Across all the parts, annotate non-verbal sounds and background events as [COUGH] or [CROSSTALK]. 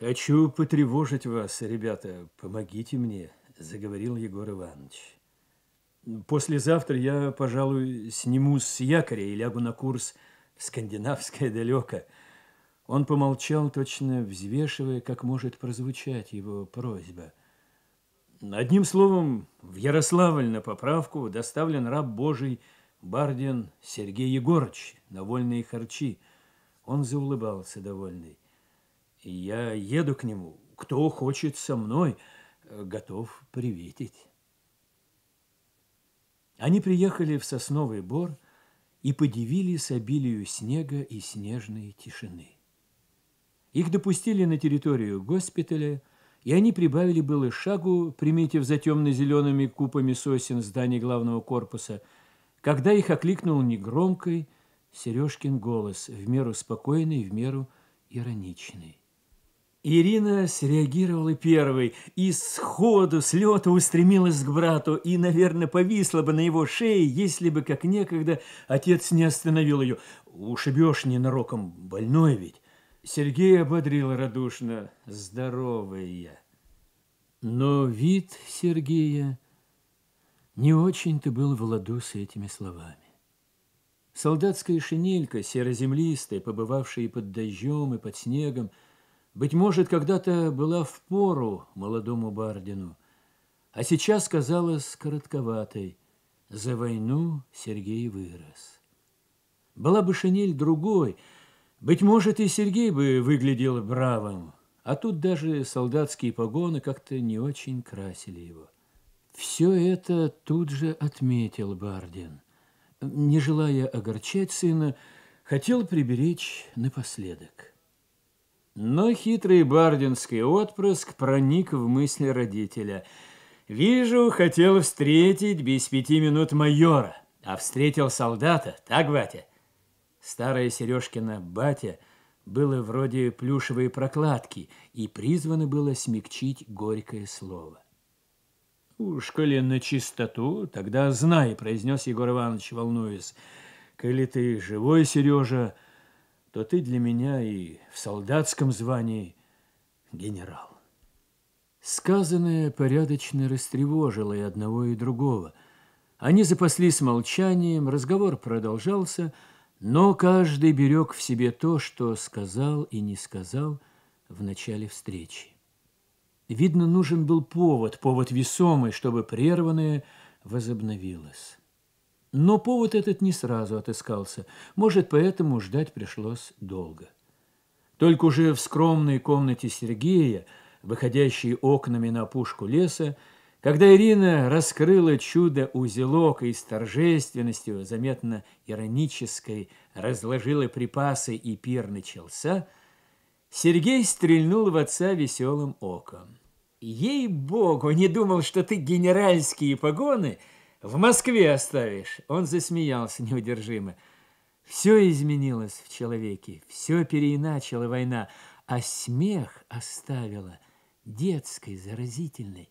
«Хочу потревожить вас, ребята. Помогите мне», – заговорил Егор Иванович. «Послезавтра я, пожалуй, сниму с якоря и лягу на курс «Скандинавское далеко». Он помолчал, точно взвешивая, как может прозвучать его просьба. Одним словом, в Ярославль на поправку доставлен раб Божий Бардин Сергей Егорович на вольные харчи. Он заулыбался довольный. Я еду к нему. Кто хочет со мной, э, готов приветить. Они приехали в Сосновый Бор и подивились обилию снега и снежной тишины. Их допустили на территорию госпиталя, и они прибавили было шагу, приметив за темно-зелеными купами сосен здание главного корпуса, когда их окликнул негромкой Сережкин голос, в меру спокойный, в меру ироничный. Ирина среагировала первой и сходу с лета устремилась к брату и, наверное, повисла бы на его шее, если бы, как некогда, отец не остановил ее. «Ушибешь ненароком, больной ведь!» Сергей ободрил радушно. "Здоровая я!» Но вид Сергея не очень-то был в ладу с этими словами. Солдатская шинелька, серо-землистая, побывавшая и под дождем, и под снегом – быть может, когда-то была в пору молодому Бардину, а сейчас казалась коротковатой. За войну Сергей вырос. Была бы шинель другой, быть может, и Сергей бы выглядел бравым, а тут даже солдатские погоны как-то не очень красили его. Все это тут же отметил Бардин. Не желая огорчать сына, хотел приберечь напоследок. Но хитрый бардинский отпрыск проник в мысли родителя. «Вижу, хотел встретить без пяти минут майора, а встретил солдата, так, батя?» Старая Сережкина батя было вроде плюшевой прокладки и призвано было смягчить горькое слово. «Уж, коли на чистоту, тогда знай», — произнес Егор Иванович, волнуясь. «Коли ты живой, Сережа, — то ты для меня и в солдатском звании генерал. Сказанное порядочно растревожило и одного, и другого. Они запаслись молчанием, разговор продолжался, но каждый берег в себе то, что сказал и не сказал в начале встречи. Видно, нужен был повод, повод весомый, чтобы прерванное возобновилось. Но повод этот не сразу отыскался. Может, поэтому ждать пришлось долго. Только уже в скромной комнате Сергея, выходящей окнами на пушку леса, когда Ирина раскрыла чудо-узелок и с торжественностью, заметно иронической, разложила припасы и пир начался, Сергей стрельнул в отца веселым оком. «Ей-богу, не думал, что ты генеральские погоны — в Москве оставишь!» Он засмеялся неудержимо. Все изменилось в человеке, все переиначила война, а смех оставила детской, заразительной.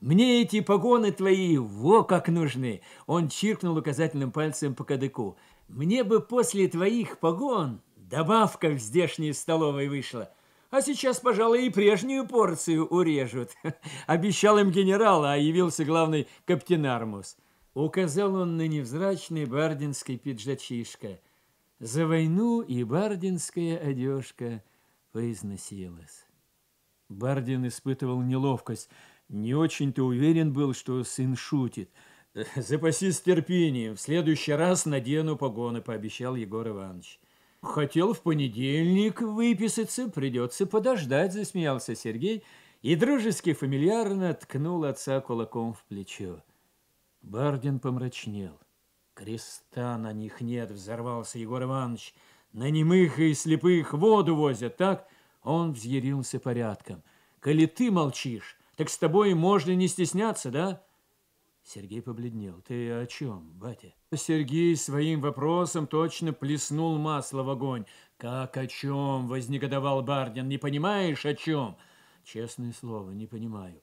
«Мне эти погоны твои, во как нужны!» Он чиркнул указательным пальцем по кадыку. «Мне бы после твоих погон добавка в здешней столовой вышла а сейчас, пожалуй, и прежнюю порцию урежут. [LAUGHS] Обещал им генерал, а явился главный Армус. Указал он на невзрачный бардинский пиджачишка. За войну и бардинская одежка поизносилась. Бардин испытывал неловкость. Не очень-то уверен был, что сын шутит. «Запасись терпением. В следующий раз надену погоны», – пообещал Егор Иванович. Хотел в понедельник выписаться, придется подождать, засмеялся Сергей и дружески фамильярно ткнул отца кулаком в плечо. Бардин помрачнел. Креста на них нет, взорвался Егор Иванович. На немых и слепых воду возят, так? Он взъярился порядком. Коли ты молчишь, так с тобой можно не стесняться, да? Сергей побледнел. «Ты о чем, батя?» Сергей своим вопросом точно плеснул масло в огонь. «Как о чем?» – вознегодовал Бардин. «Не понимаешь, о чем?» «Честное слово, не понимаю.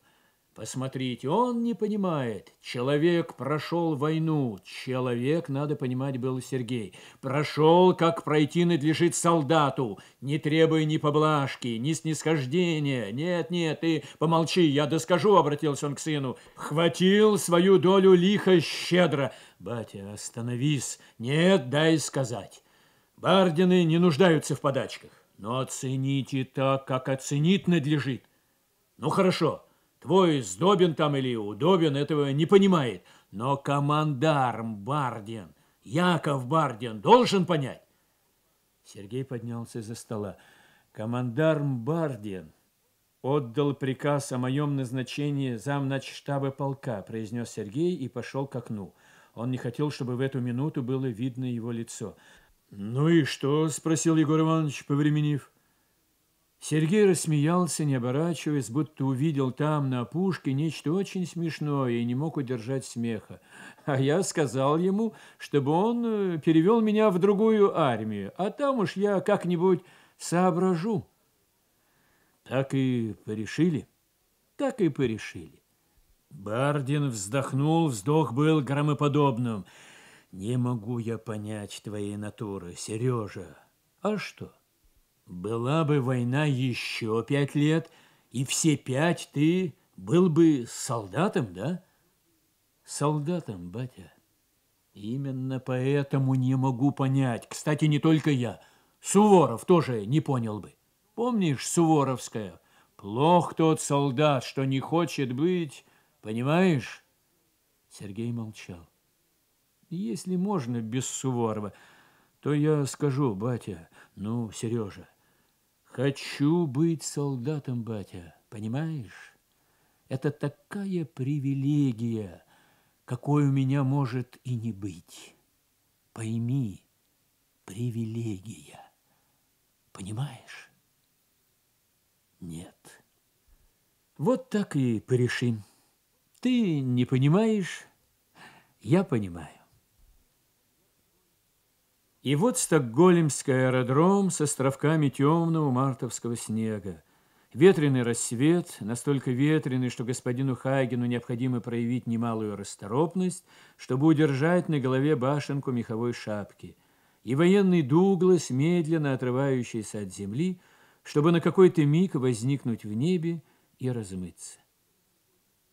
Посмотрите, он не понимает. Человек прошел войну. Человек, надо понимать, был Сергей. Прошел, как пройти надлежит солдату, не требуя ни поблажки, ни снисхождения. Нет, нет, ты помолчи, я доскажу, обратился он к сыну. Хватил свою долю лихо щедро. Батя, остановись. Нет, дай сказать. Бардины не нуждаются в подачках. Но оцените так, как оценить надлежит. Ну, хорошо. Твой Сдобин там или Удобин этого не понимает. Но командарм Бардин, Яков Бардин должен понять. Сергей поднялся из-за стола. Командарм Бардин отдал приказ о моем назначении замначштаба полка, произнес Сергей и пошел к окну. Он не хотел, чтобы в эту минуту было видно его лицо. «Ну и что?» – спросил Егор Иванович, повременив. Сергей рассмеялся, не оборачиваясь, будто увидел там, на опушке, нечто очень смешное и не мог удержать смеха. А я сказал ему, чтобы он э, перевел меня в другую армию, а там уж я как-нибудь соображу. Так и порешили. Так и порешили. Бардин вздохнул, вздох был громоподобным. «Не могу я понять твоей натуры, Сережа. А что?» Была бы война еще пять лет, и все пять ты был бы солдатом, да? Солдатом, батя. Именно поэтому не могу понять. Кстати, не только я. Суворов тоже не понял бы. Помнишь Суворовская? Плох тот солдат, что не хочет быть, понимаешь? Сергей молчал. Если можно без Суворова, то я скажу, батя, ну, Сережа, Хочу быть солдатом, батя, понимаешь? Это такая привилегия, какой у меня может и не быть. Пойми, привилегия. Понимаешь? Нет. Вот так и порешим. Ты не понимаешь, я понимаю. И вот стокгольмский аэродром с островками темного мартовского снега. Ветреный рассвет, настолько ветреный, что господину Хайгену необходимо проявить немалую расторопность, чтобы удержать на голове башенку меховой шапки. И военный Дуглас, медленно отрывающийся от земли, чтобы на какой-то миг возникнуть в небе и размыться.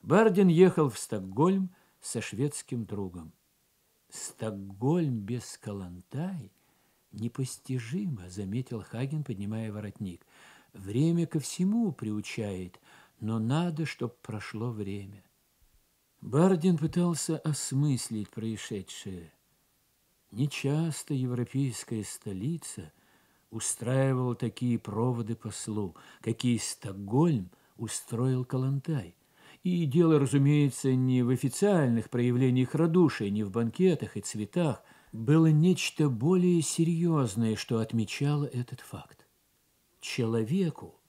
Бардин ехал в Стокгольм со шведским другом. Стокгольм без Калантай непостижимо, заметил Хаген, поднимая воротник. Время ко всему приучает, но надо, чтоб прошло время. Бардин пытался осмыслить происшедшее. Нечасто европейская столица устраивала такие проводы послу, какие Стокгольм устроил Калантай – и дело, разумеется, не в официальных проявлениях радушия, не в банкетах и цветах. Было нечто более серьезное, что отмечало этот факт. Человеку,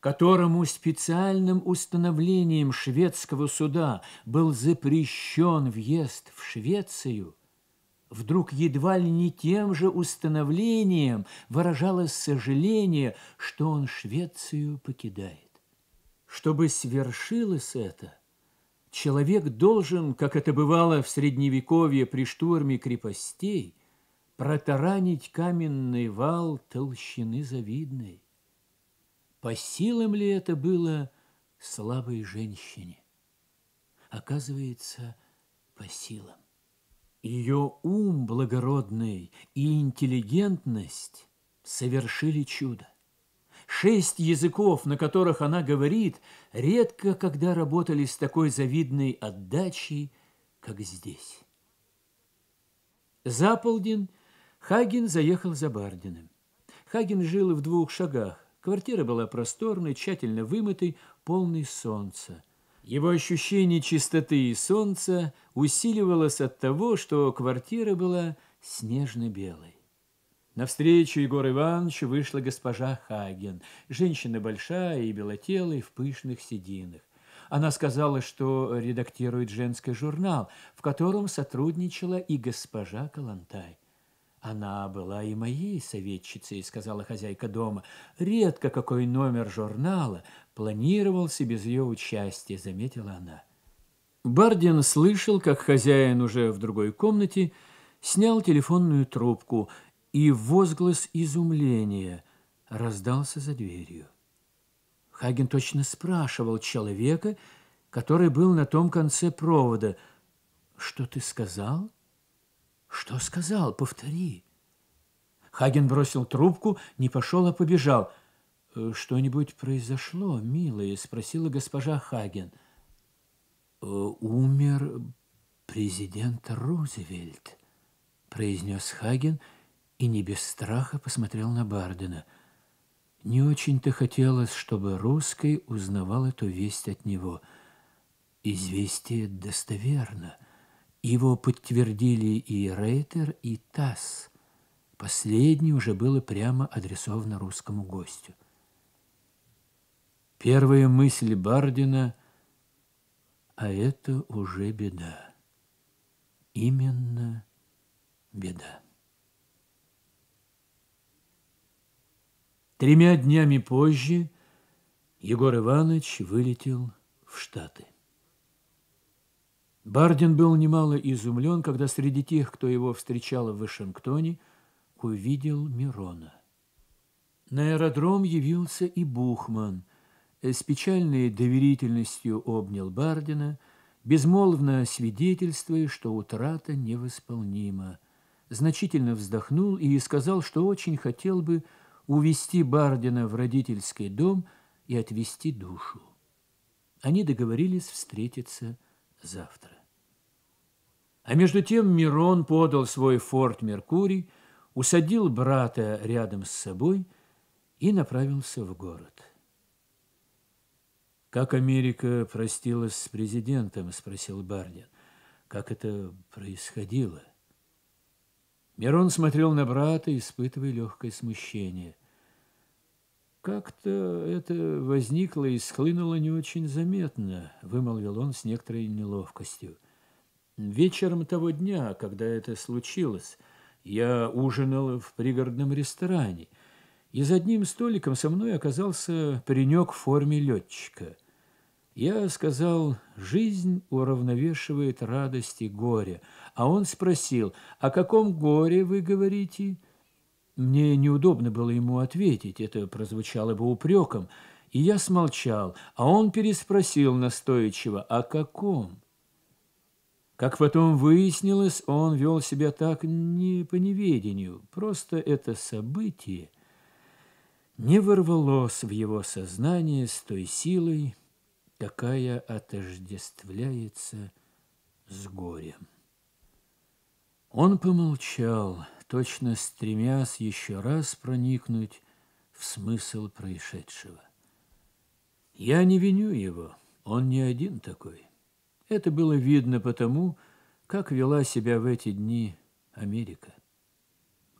которому специальным установлением шведского суда был запрещен въезд в Швецию, вдруг едва ли не тем же установлением выражалось сожаление, что он Швецию покидает. Чтобы свершилось это, человек должен, как это бывало в Средневековье при штурме крепостей, протаранить каменный вал толщины завидной. По силам ли это было слабой женщине? Оказывается, по силам. Ее ум благородный и интеллигентность совершили чудо. Шесть языков, на которых она говорит, редко когда работали с такой завидной отдачей, как здесь. За полдень Хагин заехал за Бардиным. Хагин жил в двух шагах. Квартира была просторной, тщательно вымытой, полной солнца. Его ощущение чистоты и солнца усиливалось от того, что квартира была снежно-белой. Навстречу Егор Ивановичу вышла госпожа Хаген, женщина большая и белотелая в пышных сединах. Она сказала, что редактирует женский журнал, в котором сотрудничала и госпожа Калантай. «Она была и моей советчицей», — сказала хозяйка дома. «Редко какой номер журнала планировался без ее участия», — заметила она. Бардин слышал, как хозяин уже в другой комнате снял телефонную трубку и возглас изумления раздался за дверью. Хаген точно спрашивал человека, который был на том конце провода, «Что ты сказал?» «Что сказал? Повтори!» Хаген бросил трубку, не пошел, а побежал. «Э, «Что-нибудь произошло, милая?» — спросила госпожа Хаген. «Э, «Умер президент Рузвельт», — произнес Хаген, — и не без страха посмотрел на Бардена. Не очень-то хотелось, чтобы русский узнавал эту весть от него. Известие достоверно. Его подтвердили и Рейтер, и Тасс. Последнее уже было прямо адресовано русскому гостю. Первая мысль Бардина — а это уже беда. Именно беда. Тремя днями позже Егор Иванович вылетел в Штаты. Бардин был немало изумлен, когда среди тех, кто его встречал в Вашингтоне, увидел Мирона. На аэродром явился и Бухман. Э, с печальной доверительностью обнял Бардина, безмолвно свидетельствуя, что утрата невосполнима. Значительно вздохнул и сказал, что очень хотел бы, увести Бардина в родительский дом и отвести душу. Они договорились встретиться завтра. А между тем Мирон подал свой форт Меркурий, усадил брата рядом с собой и направился в город. «Как Америка простилась с президентом?» – спросил Бардин. «Как это происходило?» Мирон смотрел на брата, испытывая легкое смущение. «Как-то это возникло и схлынуло не очень заметно», — вымолвил он с некоторой неловкостью. «Вечером того дня, когда это случилось, я ужинал в пригородном ресторане, и за одним столиком со мной оказался паренек в форме летчика». Я сказал, жизнь уравновешивает радость и горе. А он спросил, о каком горе вы говорите? Мне неудобно было ему ответить, это прозвучало бы упреком. И я смолчал, а он переспросил настойчиво, о каком? Как потом выяснилось, он вел себя так не по неведению. Просто это событие не ворвалось в его сознание с той силой, такая отождествляется с горем. Он помолчал, точно стремясь еще раз проникнуть в смысл происшедшего. Я не виню его, он не один такой. Это было видно потому, как вела себя в эти дни Америка.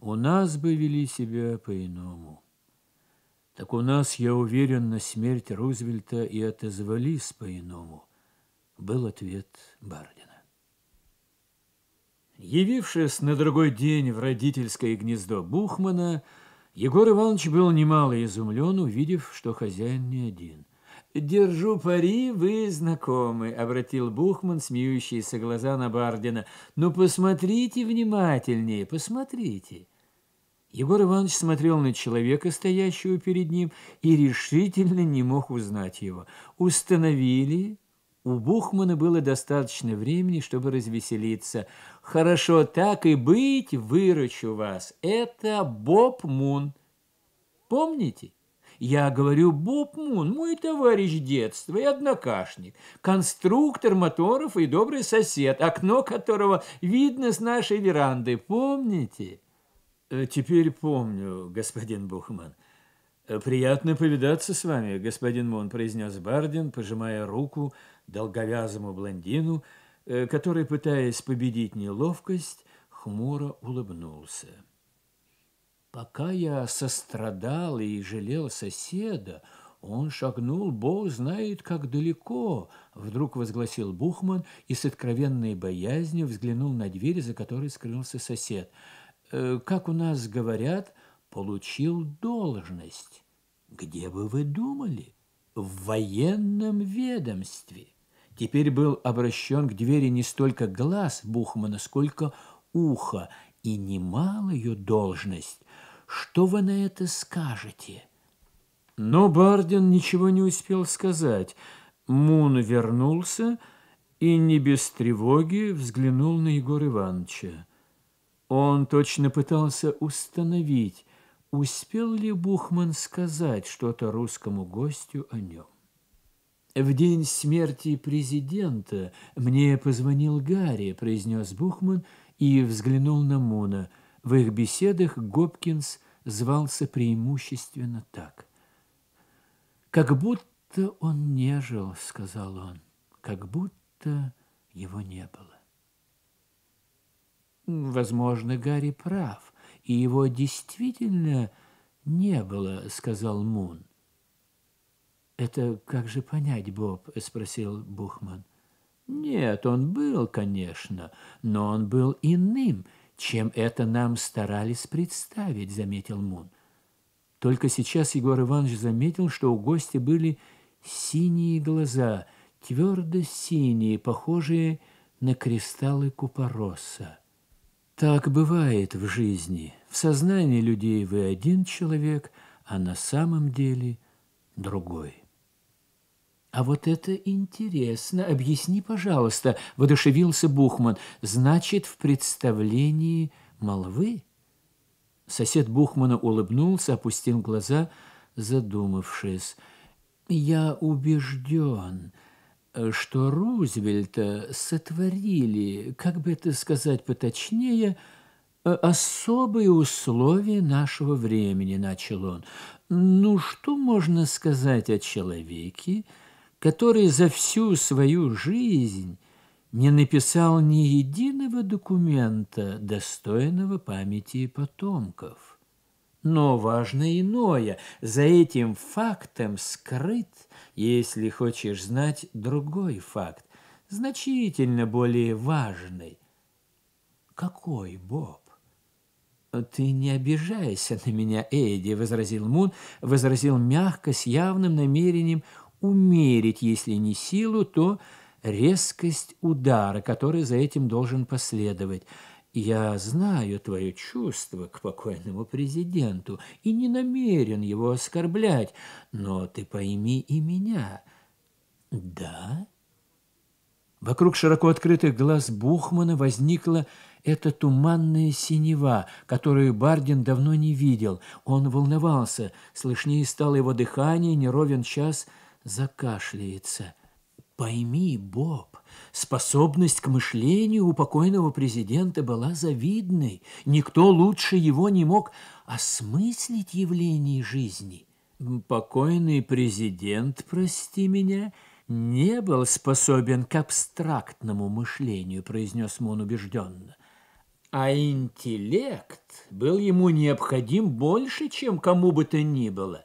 У нас бы вели себя по-иному так у нас, я уверен, на смерть Рузвельта и отозвались по-иному, был ответ Бардина. Явившись на другой день в родительское гнездо Бухмана, Егор Иванович был немало изумлен, увидев, что хозяин не один. «Держу пари, вы знакомы», — обратил Бухман смеющиеся глаза на Бардина. «Но посмотрите внимательнее, посмотрите». Егор Иванович смотрел на человека, стоящего перед ним, и решительно не мог узнать его. Установили. У Бухмана было достаточно времени, чтобы развеселиться. «Хорошо, так и быть, выручу вас. Это Боб Мун. Помните?» Я говорю, Боб Мун, мой товарищ детства и однокашник, конструктор моторов и добрый сосед, окно которого видно с нашей веранды, помните?» Э, «Теперь помню, господин Бухман. Э, приятно повидаться с вами, господин Мон», – произнес Бардин, пожимая руку долговязому блондину, э, который, пытаясь победить неловкость, хмуро улыбнулся. Пока я сострадал и жалел соседа, он шагнул, бог знает, как далеко, вдруг возгласил Бухман и с откровенной боязнью взглянул на дверь, за которой скрылся сосед – Э, как у нас говорят, получил должность. Где бы вы думали? В военном ведомстве. Теперь был обращен к двери не столько глаз Бухмана, сколько ухо, и немало ее должность. Что вы на это скажете? Но Бардин ничего не успел сказать. Мун вернулся и не без тревоги взглянул на Егора Ивановича. Он точно пытался установить, успел ли Бухман сказать что-то русскому гостю о нем. «В день смерти президента мне позвонил Гарри», — произнес Бухман и взглянул на Муна. В их беседах Гопкинс звался преимущественно так. «Как будто он не жил», — сказал он, — «как будто его не было». «Возможно, Гарри прав, и его действительно не было», — сказал Мун. «Это как же понять, Боб?» — спросил Бухман. «Нет, он был, конечно, но он был иным, чем это нам старались представить», — заметил Мун. Только сейчас Егор Иванович заметил, что у гостя были синие глаза, твердо синие, похожие на кристаллы купороса. Так бывает в жизни. В сознании людей вы один человек, а на самом деле другой. «А вот это интересно. Объясни, пожалуйста», — воодушевился Бухман. «Значит, в представлении молвы?» Сосед Бухмана улыбнулся, опустил глаза, задумавшись. «Я убежден», Э, что Рузвельта сотворили, как бы это сказать поточнее, э, особые условия нашего времени, начал он. Ну, что можно сказать о человеке, который за всю свою жизнь не написал ни единого документа, достойного памяти и потомков? Но важно иное, за этим фактом скрыт – если хочешь знать другой факт, значительно более важный. Какой Боб? «Ты не обижайся на меня, Эдди», — возразил Мун, возразил мягко, с явным намерением умерить, если не силу, то резкость удара, который за этим должен последовать. Я знаю твое чувство к покойному президенту и не намерен его оскорблять, но ты пойми и меня. Да? Вокруг широко открытых глаз Бухмана возникла эта туманная синева, которую Бардин давно не видел. Он волновался, слышнее стало его дыхание, неровен час закашляется. «Пойми, Бог, Способность к мышлению у покойного президента была завидной. Никто лучше его не мог осмыслить явление жизни. Покойный президент, прости меня, не был способен к абстрактному мышлению, произнес Мон убежденно. А интеллект был ему необходим больше, чем кому бы то ни было.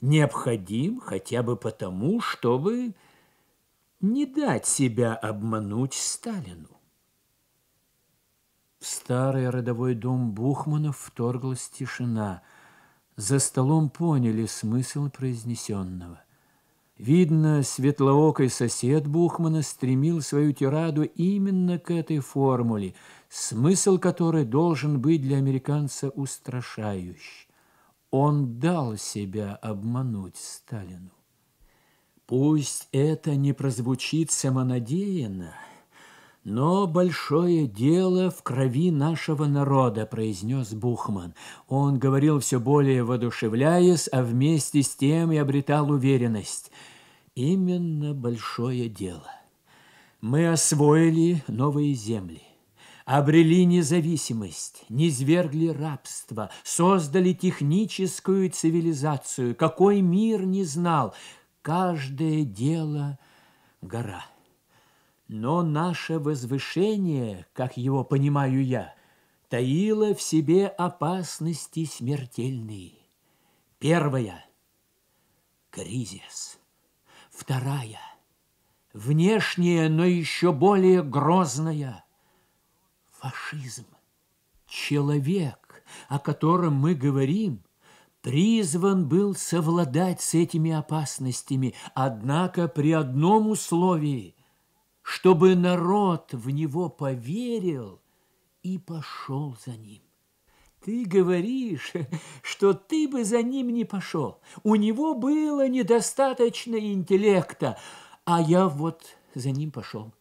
Необходим хотя бы потому, чтобы не дать себя обмануть Сталину. В старый родовой дом Бухманов вторглась тишина. За столом поняли смысл произнесенного. Видно, светлоокой сосед Бухмана стремил свою тираду именно к этой формуле, смысл которой должен быть для американца устрашающий. Он дал себя обмануть Сталину. Пусть это не прозвучит самонадеянно, но большое дело в крови нашего народа, произнес Бухман. Он говорил все более воодушевляясь, а вместе с тем и обретал уверенность. Именно большое дело. Мы освоили новые земли обрели независимость, низвергли рабство, создали техническую цивилизацию, какой мир не знал каждое дело гора. Но наше возвышение, как его понимаю я, таило в себе опасности смертельные. Первая – кризис. Вторая – внешняя, но еще более грозная – фашизм. Человек, о котором мы говорим – призван был совладать с этими опасностями, однако при одном условии, чтобы народ в него поверил и пошел за ним. Ты говоришь, [LAUGHS] что ты бы за ним не пошел. У него было недостаточно интеллекта, а я вот за ним пошел.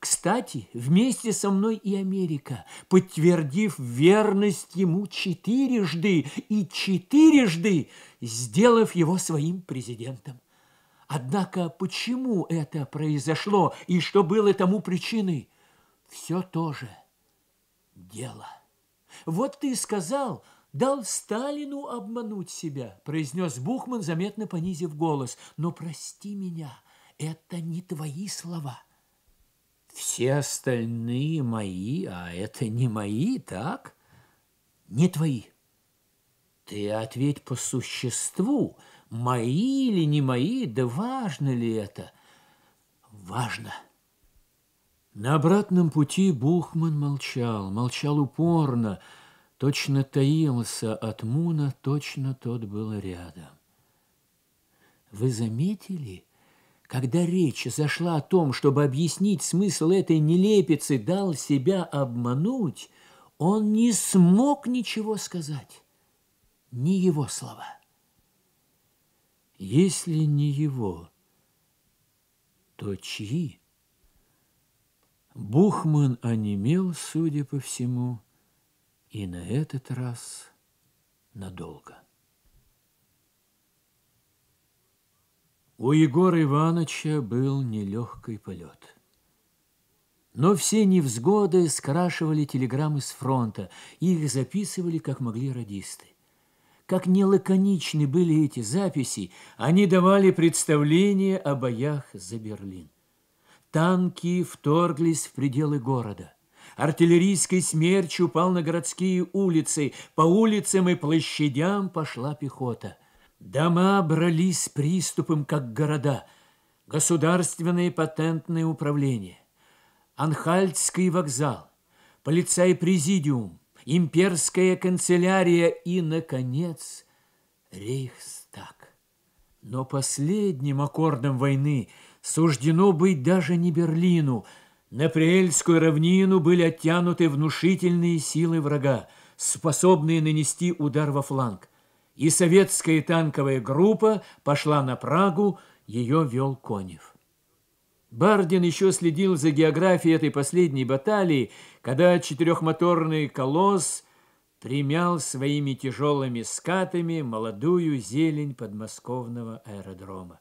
Кстати, вместе со мной и Америка, подтвердив верность ему четырежды и четырежды, сделав его своим президентом. Однако почему это произошло и что было тому причиной? Все тоже дело. Вот ты сказал, дал Сталину обмануть себя, произнес Бухман, заметно понизив голос. Но прости меня, это не твои слова все остальные мои, а это не мои, так? Не твои. Ты ответь по существу, мои или не мои, да важно ли это? Важно. На обратном пути Бухман молчал, молчал упорно, точно таился от Муна, точно тот был рядом. Вы заметили, — когда речь зашла о том, чтобы объяснить смысл этой нелепицы, дал себя обмануть, он не смог ничего сказать, ни его слова. Если не его, то чьи? Бухман онемел, судя по всему, и на этот раз надолго. У Егора Ивановича был нелегкий полет. Но все невзгоды скрашивали телеграммы с фронта, их записывали, как могли радисты. Как не лаконичны были эти записи, они давали представление о боях за Берлин. Танки вторглись в пределы города. Артиллерийской смерч упал на городские улицы, по улицам и площадям пошла пехота – Дома брались приступом, как города, государственные патентные управления, анхальтский вокзал, полицай-президиум, имперская канцелярия и, наконец, Рейхстаг. Но последним аккордом войны суждено быть даже не Берлину. На Приэльскую равнину были оттянуты внушительные силы врага, способные нанести удар во фланг и советская танковая группа пошла на Прагу, ее вел Конев. Бардин еще следил за географией этой последней баталии, когда четырехмоторный колосс примял своими тяжелыми скатами молодую зелень подмосковного аэродрома.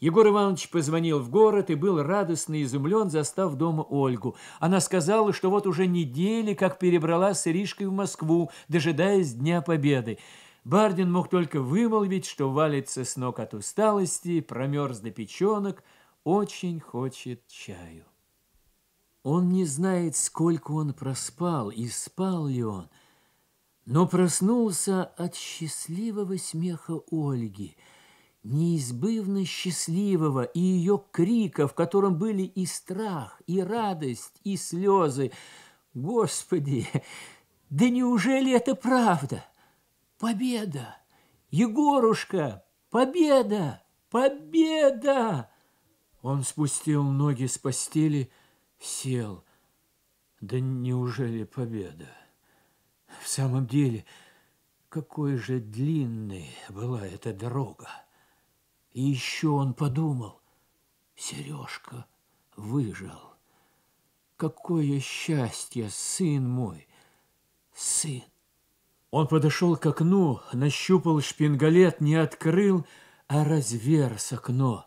Егор Иванович позвонил в город и был радостно изумлен, застав дома Ольгу. Она сказала, что вот уже недели, как перебралась с Иришкой в Москву, дожидаясь Дня Победы. Бардин мог только вымолвить, что валится с ног от усталости, промерз до печенок, очень хочет чаю. Он не знает, сколько он проспал и спал ли он, но проснулся от счастливого смеха Ольги, неизбывно счастливого, и ее крика, в котором были и страх, и радость, и слезы. Господи, да неужели это правда? Победа! Егорушка! Победа! Победа! Он спустил ноги с постели, сел. Да неужели победа? В самом деле, какой же длинной была эта дорога. И еще он подумал, Сережка выжил. Какое счастье, сын мой, сын! Он подошел к окну, нащупал шпингалет, не открыл, а разверз окно.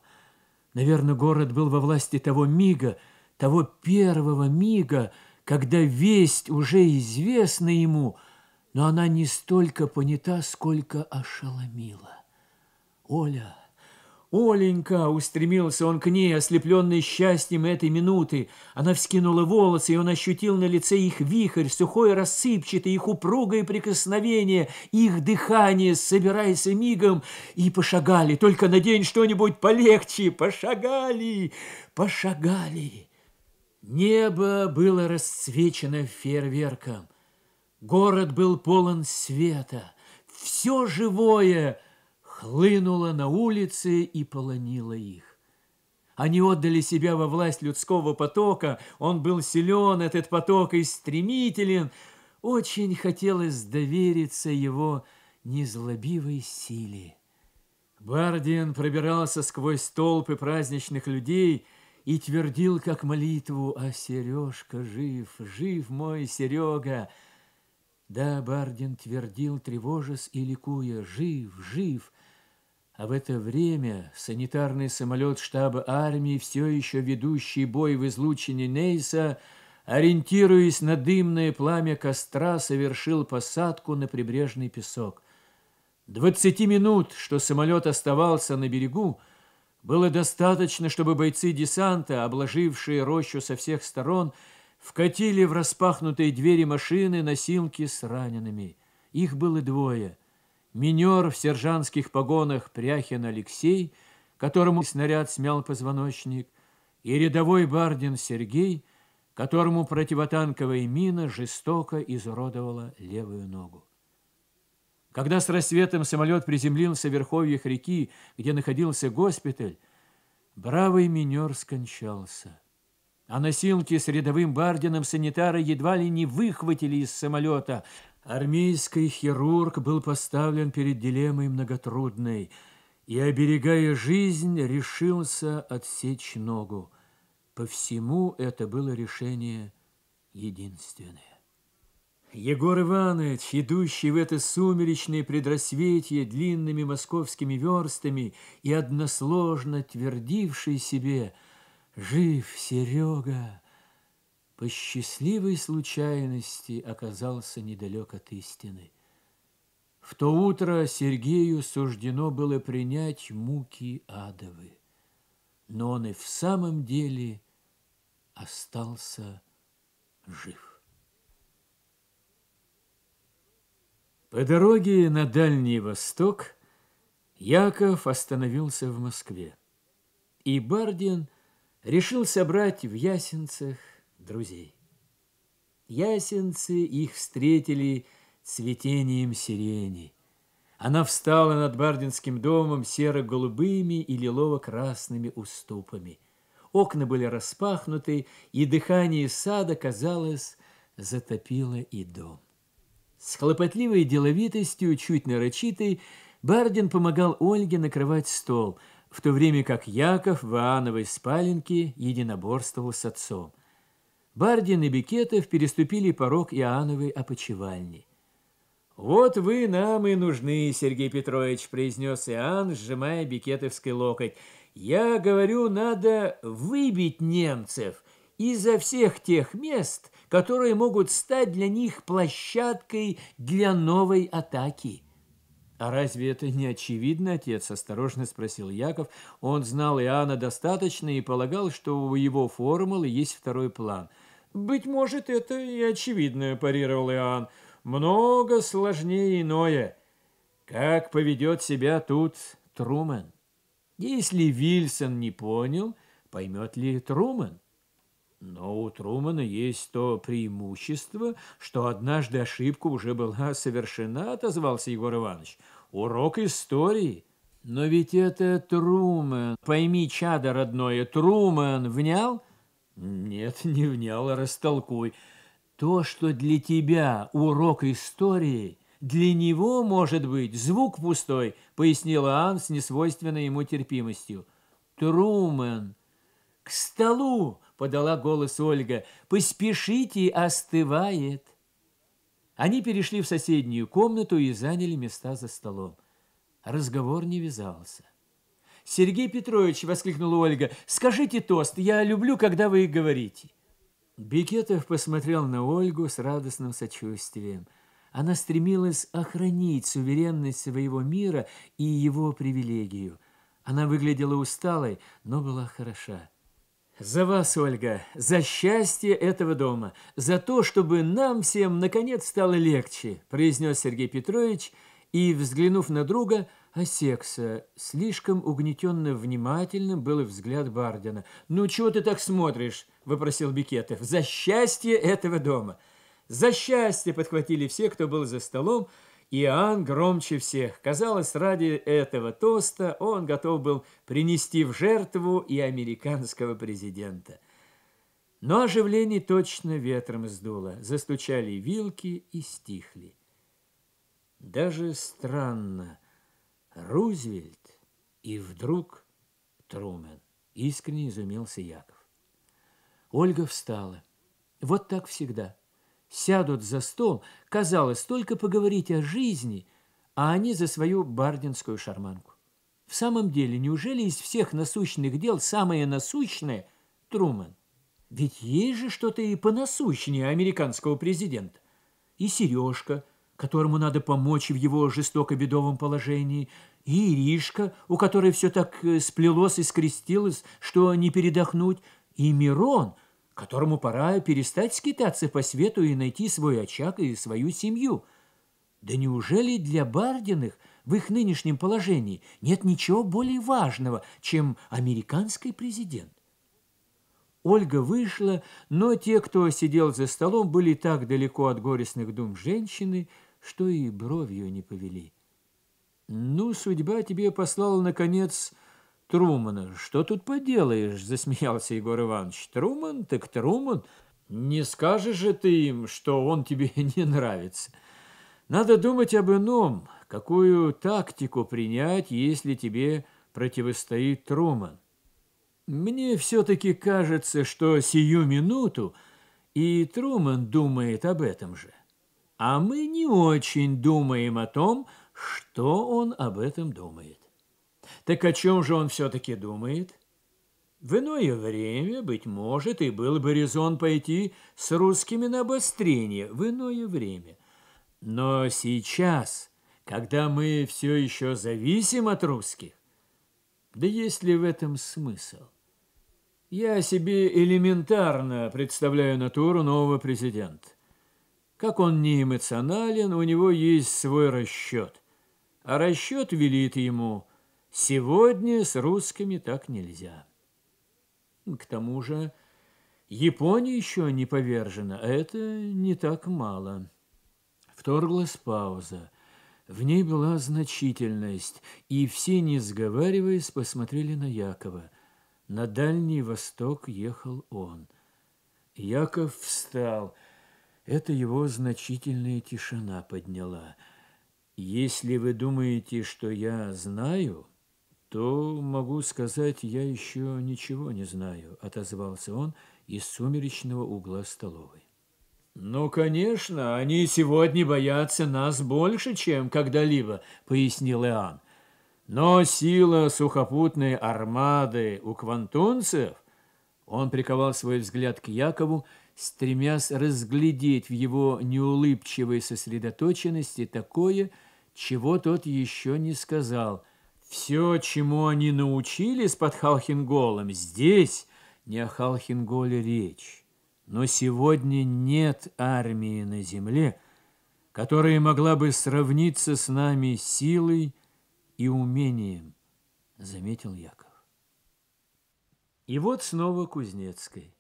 Наверное, город был во власти того мига, того первого мига, когда весть уже известна ему, но она не столько понята, сколько ошеломила. Оля... «Оленька!» – устремился он к ней, ослепленный счастьем этой минуты. Она вскинула волосы, и он ощутил на лице их вихрь, сухое рассыпчатое, их упругое прикосновение, их дыхание, собираясь мигом, и пошагали. Только надень что-нибудь полегче, пошагали, пошагали. Небо было расцвечено фейерверком. Город был полон света. Все живое – хлынула на улицы и полонила их. Они отдали себя во власть людского потока, он был силен, этот поток, и стремителен. Очень хотелось довериться его незлобивой силе. Бардин пробирался сквозь толпы праздничных людей и твердил, как молитву, «А Сережка жив, жив мой Серега!» Да, Бардин твердил, тревожась и ликуя, «Жив, жив!» А в это время санитарный самолет штаба армии, все еще ведущий бой в излучине Нейса, ориентируясь на дымное пламя костра, совершил посадку на прибрежный песок. Двадцати минут, что самолет оставался на берегу, было достаточно, чтобы бойцы десанта, обложившие рощу со всех сторон, вкатили в распахнутые двери машины носилки с ранеными. Их было двое — Минер в сержантских погонах Пряхин Алексей, которому снаряд смял позвоночник, и рядовой бардин Сергей, которому противотанковая мина жестоко изуродовала левую ногу. Когда с рассветом самолет приземлился в верховьях реки, где находился госпиталь, бравый минер скончался. А носилки с рядовым бардином санитары едва ли не выхватили из самолета – Армейский хирург был поставлен перед дилеммой многотрудной и, оберегая жизнь, решился отсечь ногу. По всему это было решение единственное. Егор Иванович, идущий в это сумеречное предрассветье длинными московскими верстами и односложно твердивший себе «Жив, Серега!» по счастливой случайности оказался недалек от истины. В то утро Сергею суждено было принять муки адовы, но он и в самом деле остался жив. По дороге на Дальний Восток Яков остановился в Москве, и Бардин решил собрать в Ясенцах друзей. Ясенцы их встретили цветением сирени. Она встала над Бардинским домом серо-голубыми и лилово-красными уступами. Окна были распахнуты, и дыхание сада, казалось, затопило и дом. С хлопотливой деловитостью, чуть нарочитой, Бардин помогал Ольге накрывать стол, в то время как Яков в Ановой спаленке единоборствовал с отцом. Бардин и Бикетов переступили порог Иоанновой опочивальни. «Вот вы нам и нужны, Сергей Петрович», – произнес Иоанн, сжимая бикетовский локоть. «Я говорю, надо выбить немцев изо всех тех мест, которые могут стать для них площадкой для новой атаки». «А разве это не очевидно, отец?» – осторожно спросил Яков. Он знал Иоанна достаточно и полагал, что у его формулы есть второй план – «Быть может, это и очевидно», – парировал Иоанн. «Много сложнее иное. Как поведет себя тут Трумен? Если Вильсон не понял, поймет ли Трумен? Но у Трумана есть то преимущество, что однажды ошибка уже была совершена, отозвался Егор Иванович. Урок истории. Но ведь это Трумен. Пойми, чадо родное, Трумен внял? Нет, [LAUGHS] не внял, растолкуй. То, что для тебя урок истории, для него, может быть, звук пустой, пояснила Ан с несвойственной ему терпимостью. Трумен, к столу, подала голос Ольга, поспешите, остывает. Они перешли в соседнюю комнату и заняли места за столом. Разговор не вязался. «Сергей Петрович!» – воскликнула Ольга. «Скажите тост, я люблю, когда вы говорите». Бекетов посмотрел на Ольгу с радостным сочувствием. Она стремилась охранить суверенность своего мира и его привилегию. Она выглядела усталой, но была хороша. «За вас, Ольга, за счастье этого дома, за то, чтобы нам всем, наконец, стало легче», – произнес Сергей Петрович и, взглянув на друга, – осекся. А Слишком угнетенно внимательным был и взгляд Бардина. «Ну, чего ты так смотришь?» – выпросил Бикетов. «За счастье этого дома!» «За счастье!» – подхватили все, кто был за столом. Иоанн громче всех. Казалось, ради этого тоста он готов был принести в жертву и американского президента. Но оживление точно ветром сдуло. Застучали вилки и стихли. Даже странно – Рузвельт и вдруг Трумен. Искренне изумился Яков. Ольга встала. Вот так всегда. Сядут за стол, казалось, только поговорить о жизни, а они за свою бардинскую шарманку. В самом деле, неужели из всех насущных дел самое насущное – Трумен? Ведь есть же что-то и понасущнее американского президента. И сережка, которому надо помочь в его жестоко-бедовом положении, и Иришка, у которой все так э, сплелось и скрестилось, что не передохнуть, и Мирон, которому пора перестать скитаться по свету и найти свой очаг и свою семью. Да неужели для Бардиных в их нынешнем положении нет ничего более важного, чем американский президент? Ольга вышла, но те, кто сидел за столом, были так далеко от горестных дум женщины, что и бровью не повели. «Ну, судьба тебе послала, наконец, Трумана. Что тут поделаешь?» – засмеялся Егор Иванович. «Труман? Так Труман. Не скажешь же ты им, что он тебе [LAUGHS] не нравится. Надо думать об ином, какую тактику принять, если тебе противостоит Труман. Мне все-таки кажется, что сию минуту и Труман думает об этом же а мы не очень думаем о том, что он об этом думает. Так о чем же он все-таки думает? В иное время, быть может, и был бы резон пойти с русскими на обострение, в иное время. Но сейчас, когда мы все еще зависим от русских, да есть ли в этом смысл? Я себе элементарно представляю натуру нового президента. Как он не эмоционален, у него есть свой расчет. А расчет велит ему «сегодня с русскими так нельзя». К тому же Япония еще не повержена, а это не так мало. Вторглась пауза. В ней была значительность, и все, не сговариваясь, посмотрели на Якова. На Дальний Восток ехал он. Яков встал – это его значительная тишина подняла. «Если вы думаете, что я знаю...» «То, могу сказать, я еще ничего не знаю», — отозвался он из сумеречного угла столовой. «Ну, конечно, они сегодня боятся нас больше, чем когда-либо», — пояснил Иоанн. «Но сила сухопутной армады у квантунцев...» Он приковал свой взгляд к Якову стремясь разглядеть в его неулыбчивой сосредоточенности такое, чего тот еще не сказал. Все, чему они научились под Халхинголом, здесь не о Халхинголе речь. Но сегодня нет армии на земле, которая могла бы сравниться с нами силой и умением, заметил Яков. И вот снова Кузнецкой.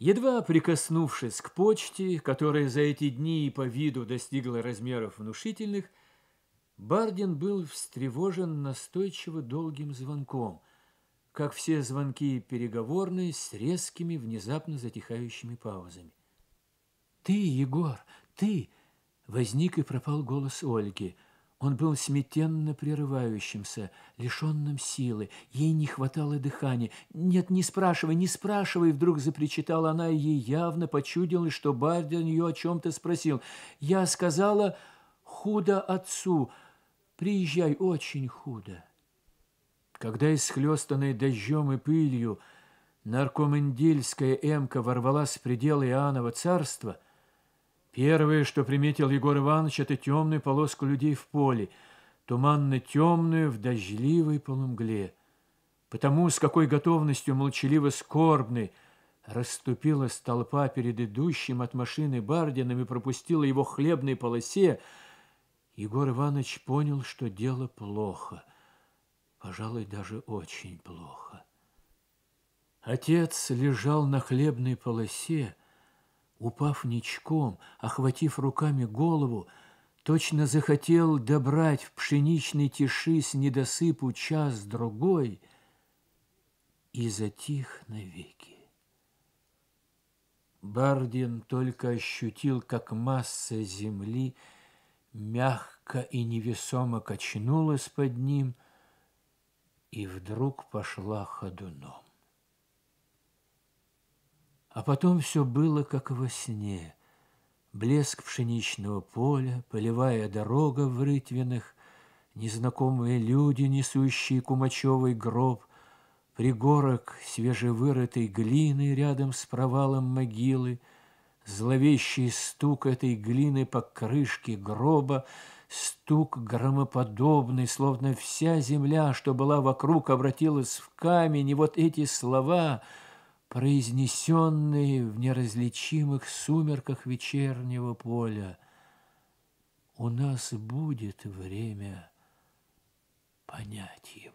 Едва прикоснувшись к почте, которая за эти дни и по виду достигла размеров внушительных, Бардин был встревожен настойчиво долгим звонком, как все звонки переговорные с резкими, внезапно затихающими паузами. «Ты, Егор, ты!» — возник и пропал голос Ольги — он был сметенно прерывающимся, лишенным силы. Ей не хватало дыхания. «Нет, не спрашивай, не спрашивай!» Вдруг запричитала она, и ей явно почудилось, что Бардин ее о чем-то спросил. «Я сказала худо отцу. Приезжай, очень худо». Когда, исхлестанная дождем и пылью, наркомендельская эмка ворвалась в пределы Иоаннова царства – Первое, что приметил Егор Иванович, это темную полоску людей в поле, туманно-темную в дождливой полумгле. Потому с какой готовностью молчаливо скорбный, расступилась толпа перед идущим от машины Бардином и пропустила его хлебной полосе, Егор Иванович понял, что дело плохо, пожалуй, даже очень плохо. Отец лежал на хлебной полосе, Упав ничком, охватив руками голову, точно захотел добрать в пшеничной тиши с недосыпу час-другой и затих навеки. Бардин только ощутил, как масса земли мягко и невесомо качнулась под ним и вдруг пошла ходуном. А потом все было, как во сне. Блеск пшеничного поля, полевая дорога в Рытвинах, незнакомые люди, несущие кумачевый гроб, пригорок свежевырытой глины рядом с провалом могилы, зловещий стук этой глины по крышке гроба, стук громоподобный, словно вся земля, что была вокруг, обратилась в камень, и вот эти слова — произнесенные в неразличимых сумерках вечернего поля. У нас будет время понять его.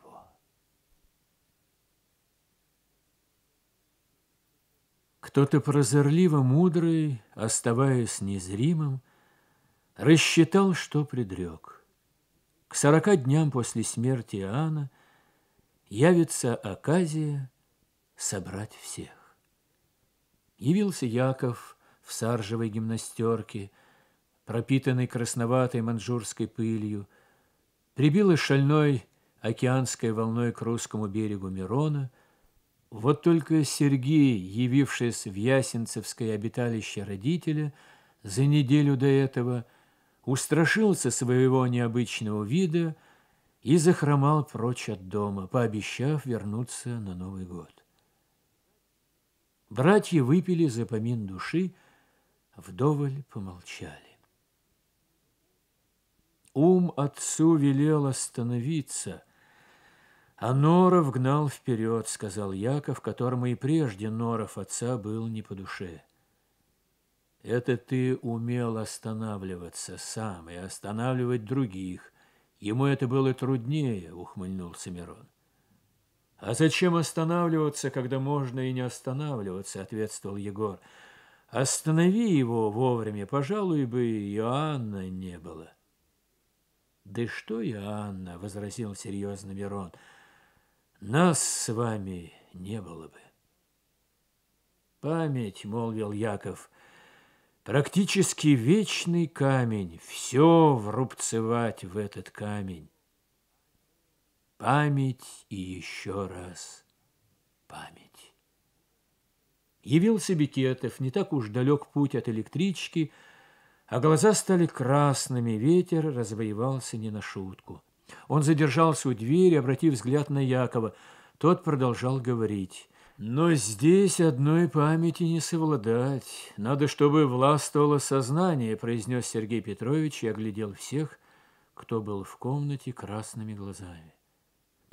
Кто-то прозорливо мудрый, оставаясь незримым, рассчитал, что предрек. К сорока дням после смерти Иоанна явится оказия, собрать всех. Явился Яков в саржевой гимнастерке, пропитанный красноватой манжурской пылью, прибило шальной океанской волной к русскому берегу Мирона. Вот только Сергей, явившись в Ясенцевское обиталище родителя, за неделю до этого устрашился своего необычного вида и захромал прочь от дома, пообещав вернуться на Новый год. Братья выпили за помин души, вдоволь помолчали. Ум отцу велел остановиться, а Норов гнал вперед, сказал Яков, которому и прежде Норов отца был не по душе. Это ты умел останавливаться сам и останавливать других. Ему это было труднее, ухмыльнулся Мирон. «А зачем останавливаться, когда можно и не останавливаться?» – ответствовал Егор. «Останови его вовремя, пожалуй бы Иоанна не было». «Да что Иоанна?» – возразил серьезно Мирон. «Нас с вами не было бы». «Память», – молвил Яков, – «практически вечный камень, все врубцевать в этот камень» память и еще раз память. Явился Бекетов, не так уж далек путь от электрички, а глаза стали красными, ветер развоевался не на шутку. Он задержался у двери, обратив взгляд на Якова. Тот продолжал говорить. «Но здесь одной памяти не совладать. Надо, чтобы властвовало сознание», — произнес Сергей Петрович и оглядел всех, кто был в комнате красными глазами.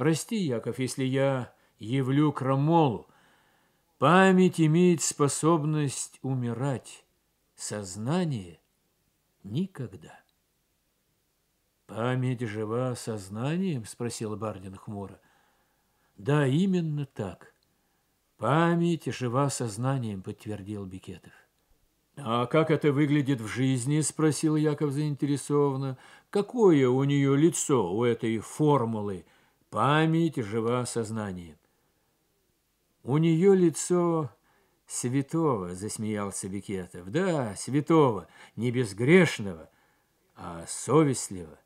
Прости, Яков, если я явлю крамолу. Память имеет способность умирать, сознание — никогда. «Память жива сознанием?» — спросил Бардин хмуро. «Да, именно так. Память жива сознанием», — подтвердил Бикетов. «А как это выглядит в жизни?» — спросил Яков заинтересованно. «Какое у нее лицо, у этой формулы?» Память жива сознанием. У нее лицо святого, засмеялся Бикетов. Да, святого, не безгрешного, а совестливого.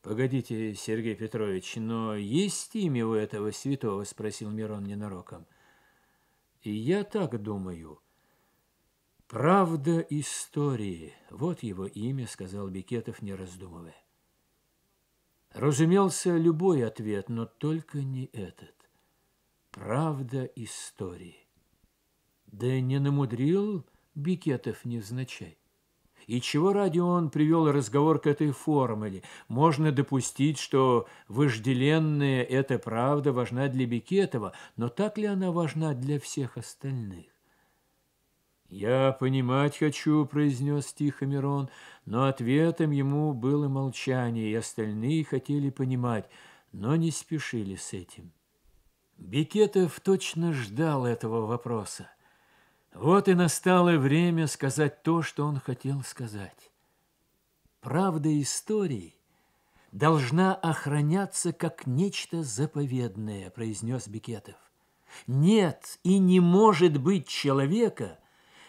Погодите, Сергей Петрович, но есть имя у этого святого? Спросил Мирон ненароком. И я так думаю. Правда истории. Вот его имя, сказал Бикетов, не раздумывая. Разумелся любой ответ, но только не этот. Правда истории. Да не намудрил Бикетов невзначай. И чего ради он привел разговор к этой формуле? Можно допустить, что вожделенная эта правда важна для Бикетова, но так ли она важна для всех остальных? «Я понимать хочу», — произнес тихо Мирон, но ответом ему было молчание, и остальные хотели понимать, но не спешили с этим. Бекетов точно ждал этого вопроса. Вот и настало время сказать то, что он хотел сказать. Правда истории должна охраняться как нечто заповедное, произнес Бекетов. Нет и не может быть человека —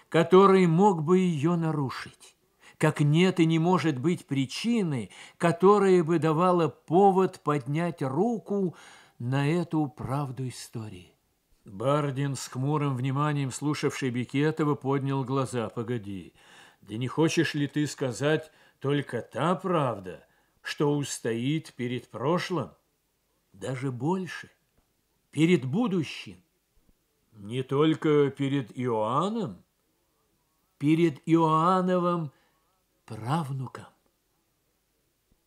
который мог бы ее нарушить, как нет и не может быть причины, которая бы давала повод поднять руку на эту правду истории. Бардин с хмурым вниманием, слушавший Бекетова, поднял глаза. «Погоди, да не хочешь ли ты сказать только та правда, что устоит перед прошлым? Даже больше, перед будущим?» «Не только перед Иоанном?» перед Иоанновым правнуком.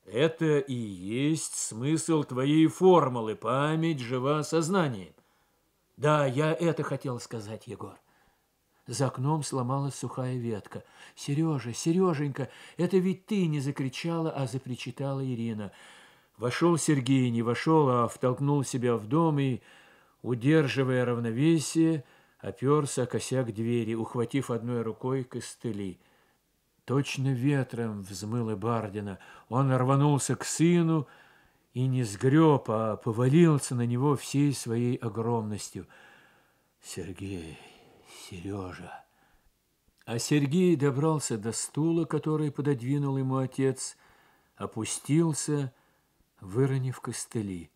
Это и есть смысл твоей формулы «память жива сознанием». Да, я это хотел сказать, Егор. За окном сломалась сухая ветка. «Сережа, Сереженька, это ведь ты не закричала, а запричитала Ирина». Вошел Сергей, не вошел, а втолкнул себя в дом и, удерживая равновесие, оперся о косяк двери, ухватив одной рукой костыли. Точно ветром взмыло Бардина. Он рванулся к сыну и не сгреб, а повалился на него всей своей огромностью. «Сергей, Сережа!» А Сергей добрался до стула, который пододвинул ему отец, опустился, выронив костыли.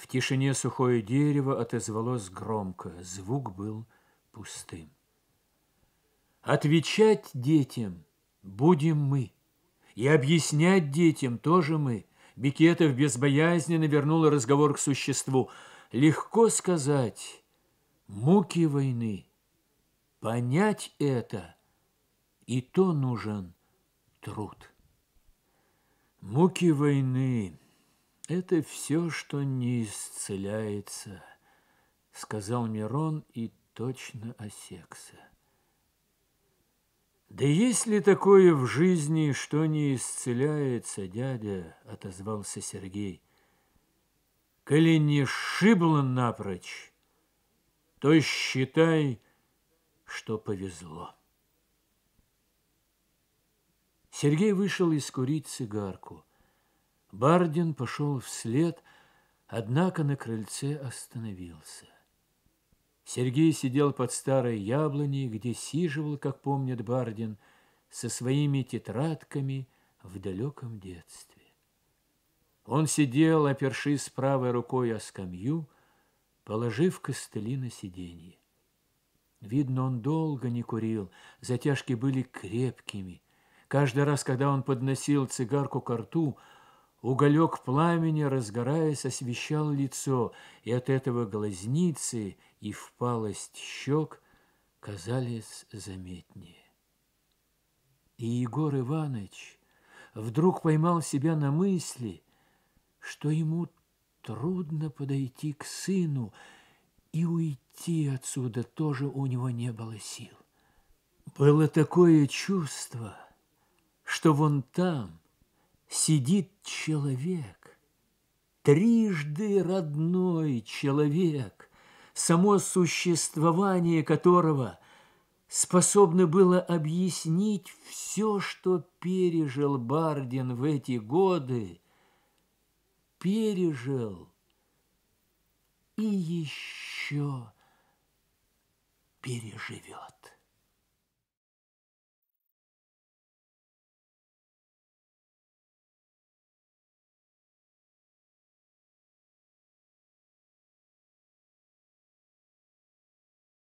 В тишине сухое дерево отозвалось громко, звук был пустым. Отвечать детям будем мы, и объяснять детям тоже мы. Бикетов безбоязненно вернул разговор к существу. Легко сказать, муки войны, понять это, и то нужен труд. Муки войны... «Это все, что не исцеляется», — сказал Мирон и точно осекся. «Да есть ли такое в жизни, что не исцеляется, дядя?» — отозвался Сергей. «Коли не шибло напрочь, то считай, что повезло». Сергей вышел и искурить сигарку. Бардин пошел вслед, однако на крыльце остановился. Сергей сидел под старой яблоней, где сиживал, как помнит Бардин, со своими тетрадками в далеком детстве. Он сидел, опершись правой рукой о скамью, положив костыли на сиденье. Видно, он долго не курил, затяжки были крепкими. Каждый раз, когда он подносил цигарку к рту, Уголек пламени, разгораясь, освещал лицо, и от этого глазницы и впалость щек казались заметнее. И Егор Иванович вдруг поймал себя на мысли, что ему трудно подойти к сыну, и уйти отсюда тоже у него не было сил. Было такое чувство, что вон там, сидит человек, трижды родной человек, само существование которого способно было объяснить все, что пережил Бардин в эти годы, пережил и еще переживет.